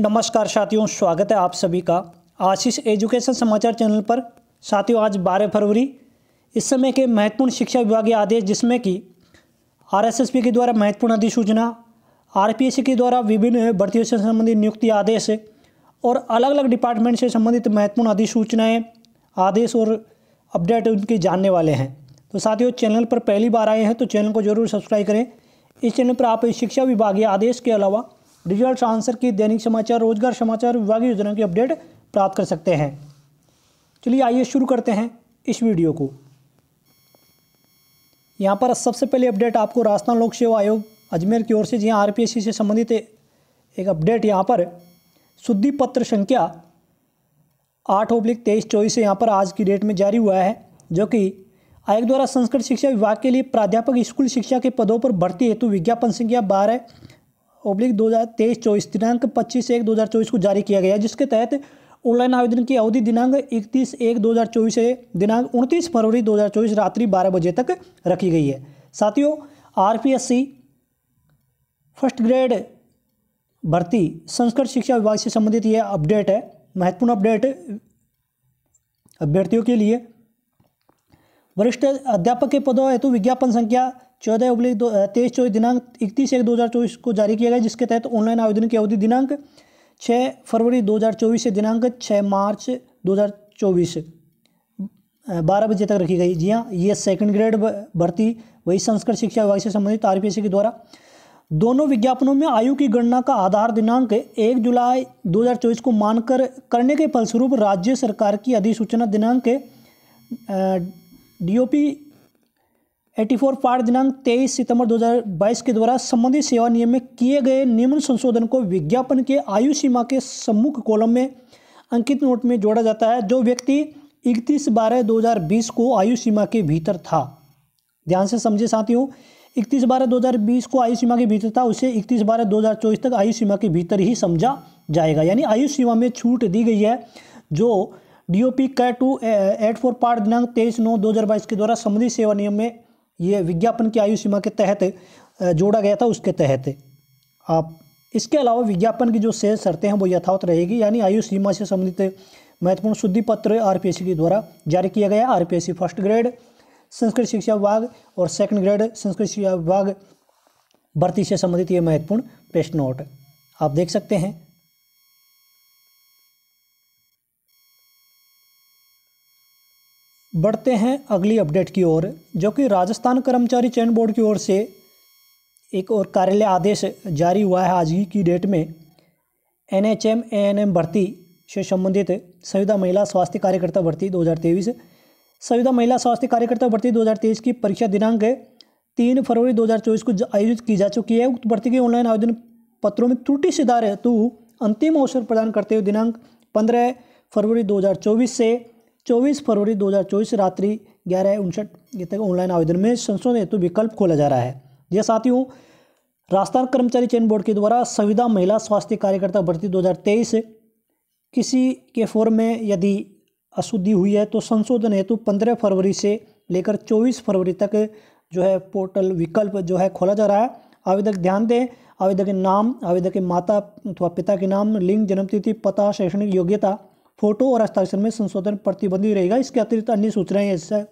नमस्कार साथियों स्वागत है आप सभी का आशीष एजुकेशन समाचार चैनल पर साथियों आज 12 फरवरी इस समय के महत्वपूर्ण शिक्षा विभागीय आदेश जिसमें कि आरएसएसपी के द्वारा महत्वपूर्ण अधिसूचना आरपीएससी के द्वारा विभिन्न भर्तियों से संबंधित नियुक्ति आदेश और अलग अलग डिपार्टमेंट से संबंधित महत्वपूर्ण अधिसूचनाएँ आदेश और अपडेट उनके जानने वाले हैं तो साथियों चैनल पर पहली बार आए हैं तो चैनल को जरूर सब्सक्राइब करें इस चैनल पर आप शिक्षा विभागीय आदेश के अलावा रिजल्ट आंसर की दैनिक समाचार रोजगार समाचार विभागीय योजना की अपडेट प्राप्त कर सकते हैं चलिए आइए शुरू करते हैं इस वीडियो को यहाँ पर सबसे पहले अपडेट आपको राजस्थान लोक सेवा आयोग अजमेर की ओर से जी आर हाँ, से संबंधित एक अपडेट यहाँ पर शुद्धि पत्र संख्या आठ ओब्लिक तेईस चौबीस से यहाँ पर आज की डेट में जारी हुआ है जो कि आयोग द्वारा संस्कृत शिक्षा विभाग के लिए प्राध्यापक स्कूल शिक्षा के पदों पर भर्ती हेतु विज्ञापन संख्या बारह ओब्लिक दो हज़ार तेईस चौबीस दिनांक पच्चीस एक दो हज़ार चौबीस को जारी किया गया जिसके तहत ऑनलाइन आवेदन की अवधि दिनांक इकतीस एक दो हज़ार चौबीस से दिनांक उनतीस फरवरी दो हज़ार चौबीस रात्रि बारह बजे तक रखी गई है साथियों R P S C first grade भर्ती संस्कृत शिक्षा विभाग से संबंधित यह अपडेट है महत्वपूर्ण अपडेट अभ्यर्थियों के लिए वरिष्ठ अध्यापक के पदों हेतु विज्ञापन संख्या चौदह उगली दो तेईस चौबीस दिनांक इकतीस एक दो हज़ार चौबीस को जारी किया गया जिसके तहत ऑनलाइन आवेदन की अवधि दिनांक छः फरवरी दो हज़ार चौबीस से दिनांक छः मार्च दो हज़ार चौबीस बारह बजे तक रखी गई जी हाँ ये सेकंड ग्रेड भर्ती वही संस्कृत शिक्षा विभाग से संबंधित आर पी के द्वारा दोनों विज्ञापनों में आयु की गणना का आधार दिनांक एक जुलाई चौबीस को मानकर करने के फलस्वरूप राज्य सरकार की अधिसूचना दिनांक डीओपी 84 पार दिनांक 23 सितंबर 2022 के द्वारा संबंधित सेवा नियम में किए गए निम्न संशोधन को विज्ञापन के आयु सीमा के सम्मुख कॉलम में अंकित नोट में जोड़ा जाता है जो व्यक्ति इकतीस बारह 2020 को आयु सीमा के भीतर था ध्यान से समझे साथियों इकतीस बारह 2020 को आयु सीमा के भीतर था उसे इकतीस बारह 2024 तक आयु सीमा के भीतर ही समझा जाएगा यानी आयु सीमा में छूट दी गई है जो डीओपी कै टू एट फोर पार्ट दिनांक तेईस नौ दो हज़ार बाईस के द्वारा संबंधित सेवा नियम में ये विज्ञापन की आयु सीमा के तहत जोड़ा गया था उसके तहत आप इसके अलावा विज्ञापन की जो शेष शर्तें हैं वो यथावत रहेगी यानी आयु सीमा से संबंधित महत्वपूर्ण शुद्धि पत्र आर के द्वारा जारी किया गया आर फर्स्ट ग्रेड संस्कृत शिक्षा विभाग और सेकंड ग्रेड संस्कृत शिक्षा विभाग भर्ती से संबंधित ये महत्वपूर्ण प्रश्न नोट आप देख सकते हैं बढ़ते हैं अगली अपडेट की ओर जो कि राजस्थान कर्मचारी चयन बोर्ड की ओर से एक और कार्यालय आदेश जारी हुआ है आज ही की डेट में N H M A N M भर्ती से संबंधित संविदा महिला स्वास्थ्य कार्यकर्ता भर्ती 2023 संविदा महिला स्वास्थ्य कार्यकर्ता भर्ती 2023 की परीक्षा दिनांक तीन फरवरी 2024 को आयोजित की जा चुकी है उक्त भर्ती के ऑनलाइन आवेदन पत्रों में त्रुटि सुधार हेतु अंतिम अवसर प्रदान करते हुए दिनांक पंद्रह फरवरी दो से 24 फरवरी 2024 रात्रि ग्यारह उनसठ ये तक ऑनलाइन आवेदन में संशोधन हेतु विकल्प खोला जा रहा है यह हाँ, साथियों राजस्थान कर्मचारी चयन बोर्ड के द्वारा संविदा महिला स्वास्थ्य कार्यकर्ता भर्ती 2023 किसी के फॉर्म में यदि अशुद्धि हुई है तो संशोधन हेतु पंद्रह फरवरी से लेकर चौबीस फरवरी तक जो है पोर्टल विकल्प जो है खोला जा रहा है आवेदक ध्यान दें आवेदक के नाम आवेदक के माता अथवा पिता के नाम लिंग जन्मतिथि पता शैक्षणिक योग्यता फोटो और हस्ताक्षर में संशोधन प्रतिबंधित रहेगा इसके अतिरिक्त अन्य सूचनाएं ऐसा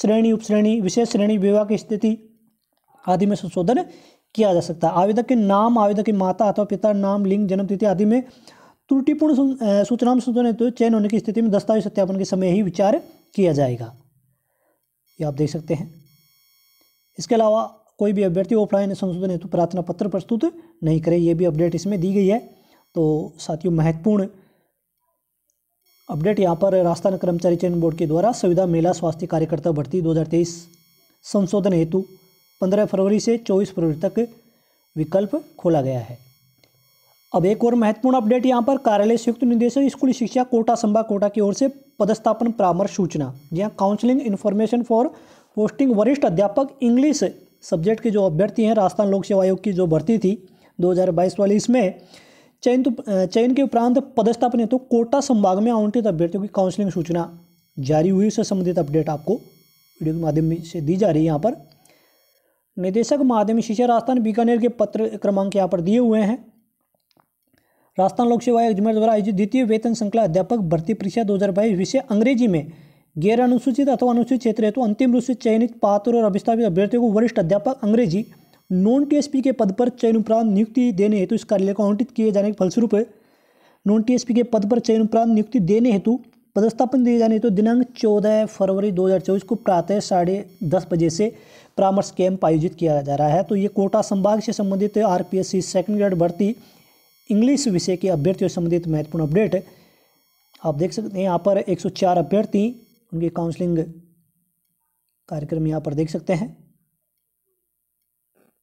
श्रेणी उपश्रेणी विशेष श्रेणी विवाह की स्थिति आदि में संशोधन किया जा सकता है आवेदक के नाम आवेदक के माता अथवा पिता नाम लिंग जन्म तिथि आदि में त्रुटिपूर्ण सूचना में संशोधन हेतु चयन होने की स्थिति में दस्तावेज सत्यापन के समय ही विचार किया जाएगा ये आप देख सकते हैं इसके अलावा कोई भी अभ्यर्थी ऑफलाइन संशोधन हेतु प्रार्थना पत्र प्रस्तुत नहीं करे ये भी अपडेट इसमें दी गई है तो साथियों महत्वपूर्ण अपडेट यहाँ पर राजस्थान कर्मचारी चयन बोर्ड के द्वारा सुविधा मेला स्वास्थ्य कार्यकर्ता भर्ती 2023 संशोधन हेतु 15 फरवरी से 24 फरवरी तक विकल्प खोला गया है अब एक और महत्वपूर्ण अपडेट यहाँ पर कार्यालय संयुक्त निदेशक स्कूली शिक्षा कोटा संभा कोटा की ओर से पदस्थापन परामर्श सूचना जहाँ काउंसलिंग इन्फॉर्मेशन फॉर पोस्टिंग वरिष्ठ अध्यापक इंग्लिश सब्जेक्ट के जो अभ्यर्थी हैं राजस्थान लोक सेवा आयोग की जो भर्ती थी 2022 वाली इसमें चयन तो चयन के उपरांत पदस्थापन हेतु तो कोटा संभाग में आवंटित अभ्यर्थियों की काउंसलिंग सूचना जारी हुई उससे संबंधित अपडेट आपको वीडियो के माध्यम से दी जा रही है यहाँ पर निदेशक माध्यमिक शिक्षा राजस्थान बीकानेर के पत्र क्रमांक यहाँ पर दिए हुए हैं राजस्थान लोक सेवा अजमेर द्वारा आयोजित द्वितीय वेतन संकला अध्यापक भर्ती परीक्षा दो हज़ार बाईस विषय अंग्रेजी में गैर अनुसूचित अथवा अनुसूचित क्षेत्र हेतु अंतिम रूप से चयनित पात्र और अभिस्थापित अभ्यर्थियों को वरिष्ठ अध्यापक अंग्रेजी नॉन टीएसपी के पद पर चयन उपरांत नियुक्ति देने हेतु इस कार्यालय को आवंटित किए जाने के फलस्वरूप नॉन टीएसपी के पद पर चयन उपरांत नियुक्ति देने हेतु पदस्थापन दिए जाने हेतु दिनांक चौदह फरवरी चौबीस को प्रातः साढ़े दस बजे से परामर्श कैंप आयोजित किया जा रहा है तो ये कोटा संभाग से संबंधित R P S C second grade भर्ती इंग्लिश विषय के अभ्यर्थियों से संबंधित महत्वपूर्ण अपडेट आप देख सकते हैं यहाँ पर 104 अभ्यर्थी उनकी काउंसलिंग कार्यक्रम यहाँ पर देख सकते हैं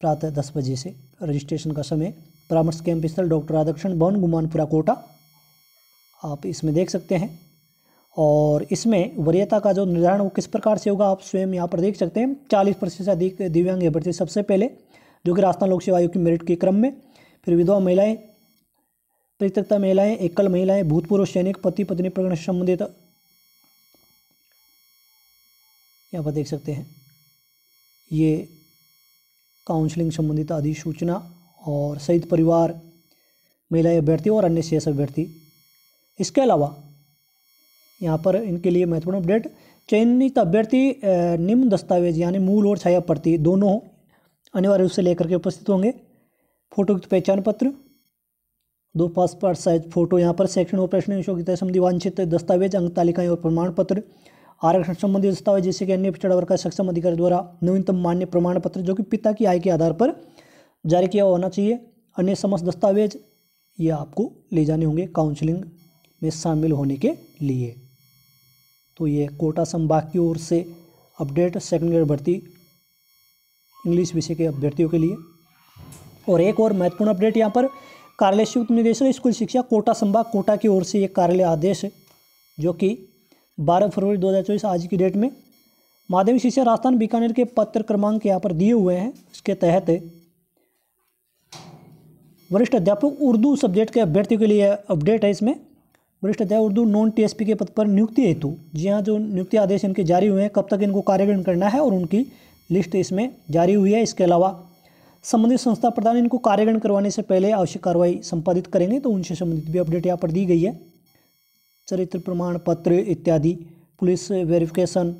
प्रातः दस बजे से रजिस्ट्रेशन का समय परामर्श कैंप स्थल डॉक्टर राधाकृष्ण भवन गुमानपुरा कोटा आप इसमें देख सकते हैं और इसमें वरीयता का जो निर्धारण वो किस प्रकार से होगा आप स्वयं यहाँ पर देख सकते हैं चालीस प्रतिशत से अधिक दिव्यांग अभ्यर्थी भर्ती सबसे पहले जो कि राजस्थान लोक सेवा आयोग की मेरिट के क्रम में फिर विधवा महिलाएं परित्यक्ता महिलाएं एकल महिलाएं भूतपूर्व सैनिक पति पत्नी प्रकरण संबंधित यहाँ पर देख सकते हैं ये काउंसलिंग संबंधित अधिसूचना और शहीद परिवार महिला अभ्यर्थी और अन्य शेष अभ्यर्थी इसके अलावा यहाँ पर इनके लिए महत्वपूर्ण अपडेट चयनित अभ्यर्थी निम्न दस्तावेज यानी मूल और छाया प्रति दोनों अनिवार्य रूप से लेकर के उपस्थित होंगे फोटोयुक्त पहचान पत्र दो पासपोर्ट साइज फोटो यहाँ पर सेक्शन ऑपरेशन योग्यता संबंधी वांछित दस्तावेज अंक तालिकाएँ और प्रमाण पत्र आरक्षण संबंधी दस्तावेज जैसे कि अन्य पिछड़ा वर्ग का सक्षम अधिकारी द्वारा नवीनतम मान्य प्रमाण पत्र जो कि पिता की आय के आधार पर जारी किया होना चाहिए अन्य समस्त दस्तावेज ये आपको ले जाने होंगे काउंसलिंग में शामिल होने के लिए तो ये कोटा संभाग की ओर से अपडेट सेकेंड ग्रेड भर्ती इंग्लिश विषय के अभ्यर्थियों के लिए और एक और महत्वपूर्ण अपडेट यहाँ पर कार्यालय संयुक्त निदेशक स्कूल शिक्षा कोटा संभाग कोटा की ओर से एक कार्यालय आदेश जो कि बारह फरवरी दो हज़ार चौबीस आज की डेट में माध्यमिक शिक्षा राजस्थान बीकानेर के पत्र क्रमांक यहाँ पर दिए हुए हैं इसके तहत वरिष्ठ अध्यापक उर्दू सब्जेक्ट के अभ्यर्थियों के लिए अपडेट है इसमें वरिष्ठ अध्यापक उर्दू नॉन टीएसपी के पद पर नियुक्ति हेतु जी हाँ जो नियुक्ति आदेश इनके जारी हुए हैं कब तक इनको कार्यग्रहण करना है और उनकी लिस्ट इसमें जारी हुई है इसके अलावा संबंधित संस्था प्रधान इनको कार्यग्रहण करवाने से पहले आवश्यक कार्रवाई संपादित करेंगे तो उनसे संबंधित भी अपडेट यहाँ पर दी गई है चरित्र प्रमाण पत्र इत्यादि पुलिस वेरिफिकेशन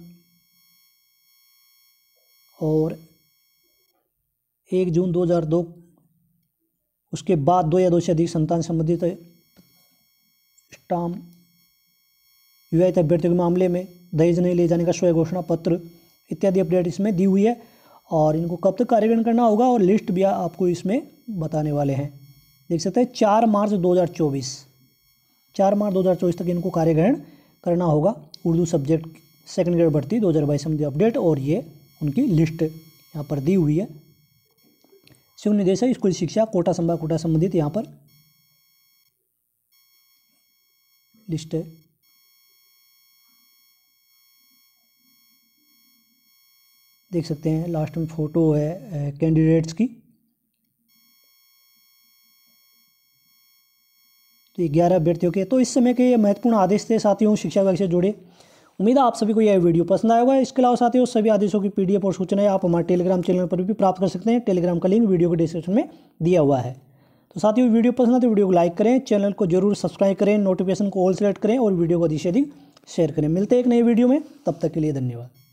और एक जून 2002 उसके बाद दो या दो से अधिक संतान संबंधित स्टाम विवाहित अभ्यर्थियों के मामले में दहेज नहीं ले जाने का स्वयं घोषणा पत्र इत्यादि अपडेट इसमें दी हुई है और इनको कब तक कार्यान्वयन करना होगा और लिस्ट भी आपको इसमें बताने वाले हैं देख सकते हैं चार मार्च 2024 चार मार्च चौबीस तक इनको कार्यग्रहण करना होगा उर्दू सब्जेक्ट सेकंड ग्रेड भर्ती दो हज़ार बाईस में अपडेट और ये उनकी लिस्ट यहाँ पर दी हुई है शिव निदेशक स्कूल शिक्षा कोटा संभाग कोटा संबंधित यहाँ पर लिस्ट है देख सकते हैं लास्ट में फ़ोटो है कैंडिडेट्स की तो ग्यारह अभ्यर्थियों के तो इस समय के महत्वपूर्ण आदेश थे साथियों शिक्षा विभाग से जुड़े उम्मीद है आप सभी को यह वीडियो पसंद आया होगा इसके अलावा साथियों सभी आदेशों की पीडीएफ और सूचनाएं आप हमारे टेलीग्राम चैनल पर भी प्राप्त कर सकते हैं टेलीग्राम का लिंक वीडियो के डिस्क्रिप्शन में दिया हुआ है तो साथियों वीडियो पसंद आए तो वीडियो को लाइक करें चैनल को जरूर सब्सक्राइब करें नोटिफिकेशन को ऑल सेलेक्ट करें और वीडियो को अधिक से अधिक शेयर करें मिलते हैं एक नई वीडियो में तब तक के लिए धन्यवाद